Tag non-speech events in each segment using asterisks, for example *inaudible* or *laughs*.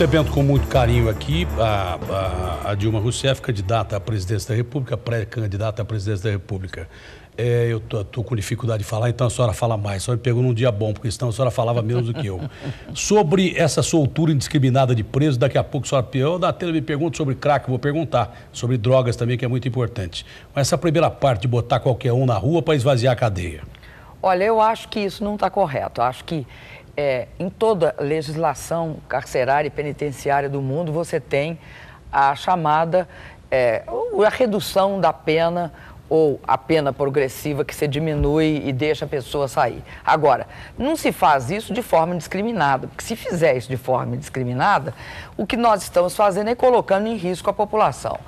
Recebendo com muito carinho aqui a, a, a, Dilma Rousseff, candidata à presidência da República, pré-candidata à presidência da República. É, eu estou com dificuldade de falar, então a senhora fala mais. A senhora me pegou num dia bom, porque senão a senhora falava menos do que eu. *laughs* Sobre essa soltura indiscriminada de presos, daqui a pouco a senhora. Eu Na tela me pergunto sobre crack, vou perguntar. Sobre drogas também, que é muito importante. Mas essa primeira parte de botar qualquer um na rua para esvaziar a cadeia. Olha, eu acho que isso não está correto. Eu acho que é, em toda legislação carcerária e penitenciária do mundo, você tem a chamada, é, a redução da pena ou a pena progressiva que se diminui e deixa a pessoa sair. Agora, não se faz isso de forma discriminada, porque se fizer isso de forma discriminada, o que nós estamos fazendo é colocando em risco a população.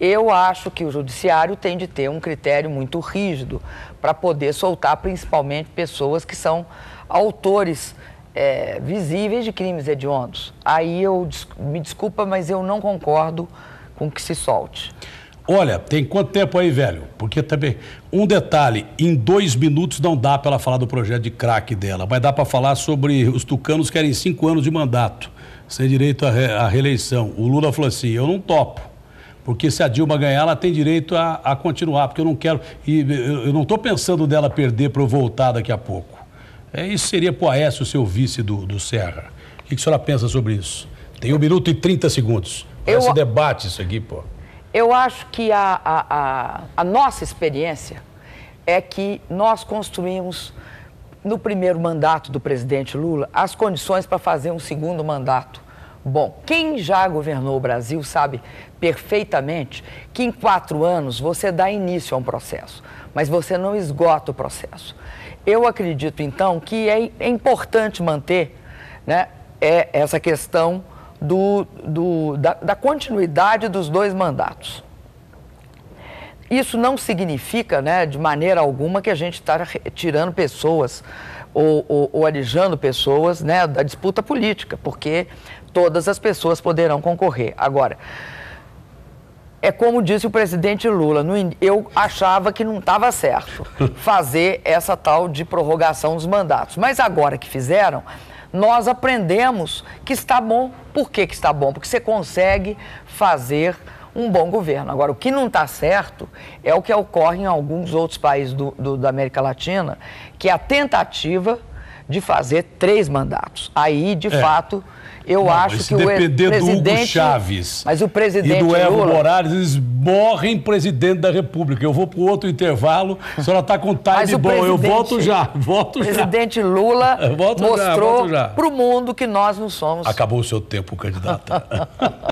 Eu acho que o judiciário tem de ter um critério muito rígido para poder soltar principalmente pessoas que são autores é, visíveis de crimes hediondos. Aí eu me desculpa, mas eu não concordo com que se solte. Olha, tem quanto tempo aí, velho? Porque também. Um detalhe: em dois minutos não dá para ela falar do projeto de craque dela. Vai dar para falar sobre os tucanos querem cinco anos de mandato, sem direito à, re, à reeleição. O Lula falou assim: eu não topo. Porque se a Dilma ganhar, ela tem direito a, a continuar, porque eu não quero. E eu não estou pensando dela perder para eu voltar daqui a pouco. É, isso seria para o Aécio, seu vice do, do Serra. O que, que a senhora pensa sobre isso? Tem um minuto e 30 segundos. Esse debate isso aqui, pô. Eu acho que a, a, a, a nossa experiência é que nós construímos no primeiro mandato do presidente Lula as condições para fazer um segundo mandato Bom, quem já governou o Brasil sabe perfeitamente que em quatro anos você dá início a um processo, mas você não esgota o processo. Eu acredito, então, que é, importante manter né, é, essa questão do, do, da, da continuidade dos dois mandatos. Isso não significa, né, de maneira alguma, que a gente está tirando pessoas ou, ou, ou alijando pessoas né, da disputa política, porque todas as pessoas poderão concorrer. Agora, é como disse o presidente Lula, eu achava que não estava certo *laughs* fazer essa tal de prorrogação dos mandatos. Mas agora que fizeram, nós aprendemos que está bom. Por que, que está bom? Porque você consegue fazer um bom governo. Agora, o que não está certo é o que ocorre em alguns outros países do, do, da América Latina, que é a tentativa de fazer três mandatos. Aí, de é. fato, eu não, acho que o presidente do Hugo Chaves mas o presidente e do Evo Lula... Morales, eles morrem presidente da República. Eu vou para o outro intervalo, a senhora está com time mas bom, eu *laughs* *laughs* volto já, volto presidente Lula volto mostrou para o mundo que nós não somos. Acabou o seu tempo, candidata. *laughs*